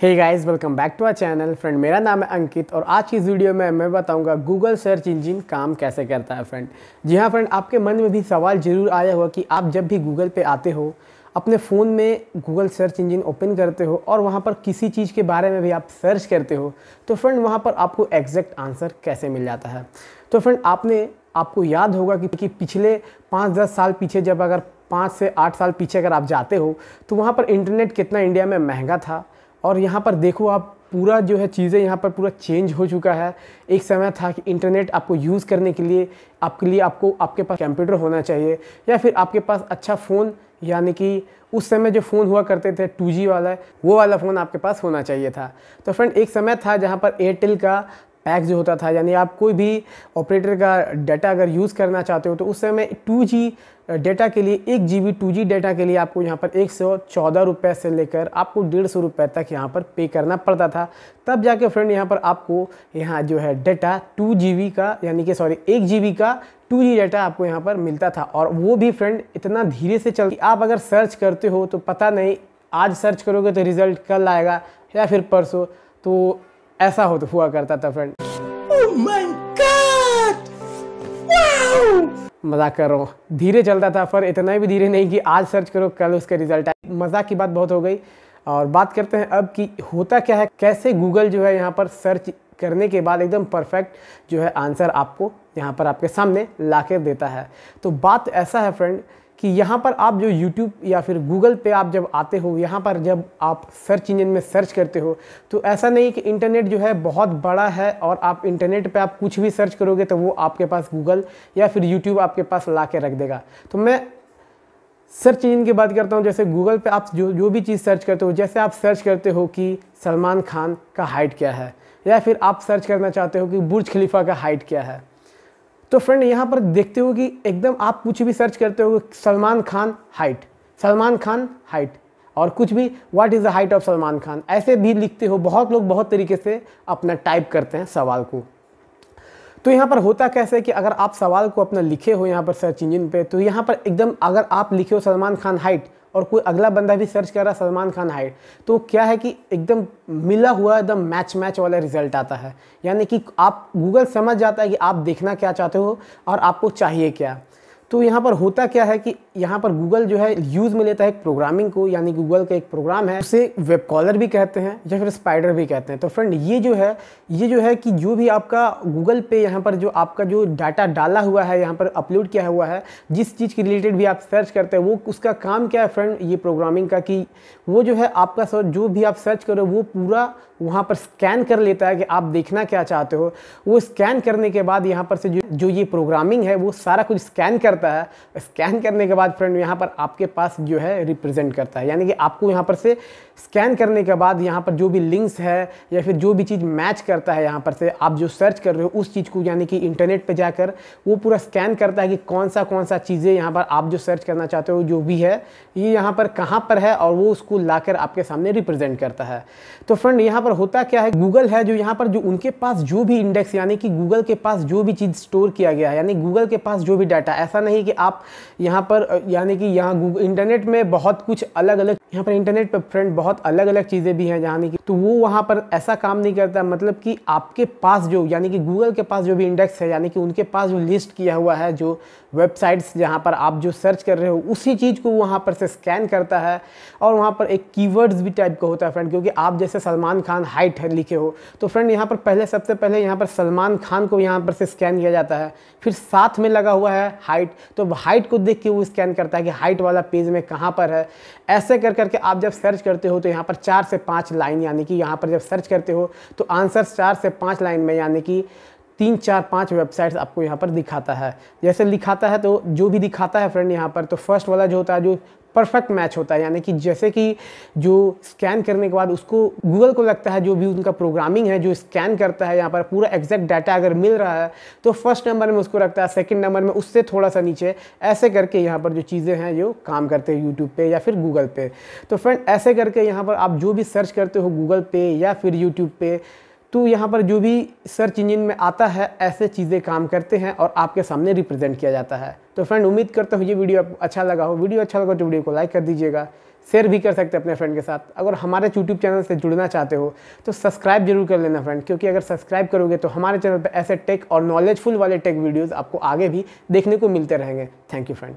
hey guys welcome back to our channel friend मेरा नाम है अंकित और आज की इस वीडियो में मैं बताऊंगा गूगल सर्च इंजन काम कैसे करता है फ्रेंड जी हाँ फ्रेंड आपके मन में भी सवाल जरूर आया हुआ कि आप जब भी गूगल पे आते हो अपने फ़ोन में गूगल सर्च इंजन ओपन करते हो और वहाँ पर किसी चीज़ के बारे में भी आप सर्च करते हो तो फ्रेंड वहाँ पर आपको एग्जैक्ट आंसर कैसे मिल जाता है तो फ्रेंड आपने आपको याद होगा कि, कि पिछले पाँच दस साल पीछे जब अगर पाँच से आठ साल पीछे अगर आप जाते हो तो वहाँ पर इंटरनेट कितना इंडिया में महंगा था और यहाँ पर देखो आप पूरा जो है चीज़ें यहाँ पर पूरा चेंज हो चुका है एक समय था कि इंटरनेट आपको यूज़ करने के लिए आपके लिए आपको आपके पास कंप्यूटर होना चाहिए या फिर आपके पास अच्छा फ़ोन यानी कि उस समय जो फ़ोन हुआ करते थे 2G वाला वो वाला फ़ोन आपके पास होना चाहिए था तो फ्रेंड एक समय था जहाँ पर एयरटेल का पैक जो होता था यानी आप कोई भी ऑपरेटर का डाटा अगर यूज़ करना चाहते हो तो उस समय टू जी डेटा के लिए एक G B two G data के लिए आपको यहाँ पर एक सौ चौदह रुपये से लेकर आपको डेढ़ सौ रुपये तक यहाँ पर पे करना पड़ता था तब जाके फ्रेंड यहाँ पर आपको यहाँ जो है डेटा टू जी बी का यानी कि सॉरी एक जी बी का टू जी डाटा आपको यहाँ पर मिलता था और वो भी फ्रेंड इतना धीरे से चल आप अगर सर्च करते हो तो पता नहीं आज सर्च करोगे तो रिज़ल्ट कल आएगा या फिर परसों तो ऐसा हो तो हुआ करता था फ्रेंड oh मजाक कर रहा हूँ धीरे चलता था पर इतना भी धीरे नहीं कि आज सर्च करो कल उसका रिजल्ट आए मजाक की बात बहुत हो गई और बात करते हैं अब कि होता क्या है कैसे गूगल जो है यहाँ पर सर्च करने के बाद एकदम परफेक्ट जो है आंसर आपको यहाँ पर आपके सामने ला देता है तो बात ऐसा है फ्रेंड कि यहाँ पर आप जो YouTube या फिर Google पे आप जब आते हो यहाँ पर जब आप सर्च इंजन में सर्च करते हो तो ऐसा नहीं कि इंटरनेट जो है बहुत बड़ा है और आप इंटरनेट पे आप कुछ भी सर्च करोगे तो वो आपके पास Google या फिर YouTube आपके पास ला के रख देगा तो मैं सर्च इंजन की बात करता हूँ जैसे गूगल पे आप जो जो भी चीज़ सर्च करते हो जैसे आप सर्च करते हो कि सलमान खान का हाइट क्या है या फिर आप सर्च करना चाहते हो कि बुर्ज खलीफा का हाइट क्या है तो फ्रेंड यहाँ पर देखते हो कि एकदम आप कुछ भी सर्च करते हो सलमान खान हाइट सलमान खान हाइट और कुछ भी what is the height of Salman Khan ऐसे भी लिखते हो बहुत लोग बहुत तरीके से अपना टाइप करते हैं सवाल को तो यहाँ पर होता कैसे कि अगर आप सवाल को अपना लिखे हो यहाँ पर सर्च इंजन पे तो यहाँ पर एकदम अगर आप लिखे हो सलमान खान हाइट और कोई अगला बंदा भी सर्च कर रहा है सलमान खान हाइट तो क्या है कि एकदम मिला हुआ एकदम मैच मैच वाला रिजल्ट आता है यानी कि आप गूगल समझ जाता है कि आप देखना क्या चाहते हो और आपको चाहिए क्या तो यहाँ पर होता क्या है कि यहाँ पर गूगल जो है यूज़ में लेता है एक प्रोग्रामिंग को यानी गूगल का एक प्रोग्राम है उसे वेब कॉलर भी कहते हैं या फिर स्पाइडर भी कहते हैं तो फ्रेंड ये जो है ये जो है कि जो भी आपका गूगल पे यहाँ पर जो आपका जो डाटा डाला हुआ है यहाँ पर अपलोड किया हुआ है जिस चीज़ के रिलेटेड भी आप सर्च करते हैं वो उसका काम क्या है फ्रेंड ये प्रोग्रामिंग का कि वो जो है आपका सर जो भी आप सर्च करो वो पूरा वहाँ पर स्कैन कर लेता है कि आप देखना क्या चाहते हो वो स्कैन करने के बाद यहाँ पर से जो जो ये प्रोग्रामिंग है वो सारा कुछ स्कैन कर करता है स्कैन करने के बाद फ्रेंड यहाँ पर आपके पास जो है रिप्रेजेंट करता है यानी कि आपको यहाँ पर से स्कैन करने के बाद यहाँ पर जो भी लिंक्स है या फिर जो भी चीज़ मैच करता है यहाँ पर से आप जो सर्च कर रहे हो उस चीज़ को यानी कि इंटरनेट पर जाकर वो पूरा स्कैन करता है कि कौन सा कौन सा चीज़ें यहाँ पर आप जो सर्च करना चाहते हो जो भी है ये यहाँ पर कहाँ पर है और वो उसको लाकर आपके सामने रिप्रेजेंट करता है तो फ्रेंड यहाँ पर होता क्या है गूगल है जो यहाँ पर जो उनके पास जो भी इंडेक्स यानी कि गूगल के पास जो भी चीज़ स्टोर किया गया है यानी गूगल के पास जो भी डाटा ऐसा नहीं कि आप यहाँ पर यानी कि यहाँ इंटरनेट में बहुत कुछ अलग अलग यहाँ पर इंटरनेट पर फ्रेंड बहुत अलग अलग चीज़ें भी हैं यानी कि तो वो वहाँ पर ऐसा काम नहीं करता मतलब कि आपके पास जो यानी कि गूगल के पास जो भी इंडेक्स है यानी कि उनके पास जो लिस्ट किया हुआ है जो वेबसाइट्स जहाँ पर आप जो सर्च कर रहे हो उसी चीज़ को वहाँ पर से स्कैन करता है और वहाँ पर एक कीवर्ड्स भी टाइप का होता है फ्रेंड क्योंकि आप जैसे सलमान खान हाइट है लिखे हो तो फ्रेंड यहाँ पर पहले सबसे पहले यहाँ पर सलमान खान को यहाँ पर से स्कैन किया जाता है फिर साथ में लगा हुआ है हाइट तो हाइट को देख के वो स्कैन करता है कि हाइट वाला पेज में कहाँ पर है ऐसे कर करके आप जब सर्च करते हो तो यहाँ पर चार से पाँच लाइन यानी कि यहाँ पर जब सर्च करते हो तो आंसर चार से पाँच लाइन में यानी कि तीन चार पाँच वेबसाइट्स आपको यहाँ पर दिखाता है जैसे दिखाता है तो जो भी दिखाता है फ्रेंड यहाँ पर तो फर्स्ट वाला जो होता है जो परफेक्ट मैच होता है यानी कि जैसे कि जो स्कैन करने के बाद उसको गूगल को लगता है जो भी उनका प्रोग्रामिंग है जो स्कैन करता है यहाँ पर पूरा एग्जैक्ट डाटा अगर मिल रहा है तो फर्स्ट नंबर में उसको रखता है सेकंड नंबर में उससे थोड़ा सा नीचे ऐसे करके यहाँ पर जो चीज़ें हैं जो काम करते हैं यूट्यूब पे या फिर गूगल पे तो फ्रेंड ऐसे करके यहाँ पर आप जो भी सर्च करते हो गूगल पे या फिर यूट्यूब पे तो यहाँ पर जो भी सर्च इंजन में आता है ऐसे चीज़ें काम करते हैं और आपके सामने रिप्रेजेंट किया जाता है तो फ्रेंड उम्मीद करता हूँ ये वीडियो आपको अच्छा लगा हो वीडियो अच्छा लगा तो वीडियो को लाइक कर दीजिएगा शेयर भी कर सकते हैं अपने फ्रेंड के साथ अगर हमारे यूट्यूब चैनल से जुड़ना चाहते हो तो सब्सक्राइब जरूर कर लेना फ्रेंड क्योंकि अगर सब्सक्राइब करोगे तो हमारे चैनल पर ऐसे टेक और नॉलेजफुल वाले टेक वीडियोज़ आपको आगे भी देखने को मिलते रहेंगे थैंक यू फ्रेंड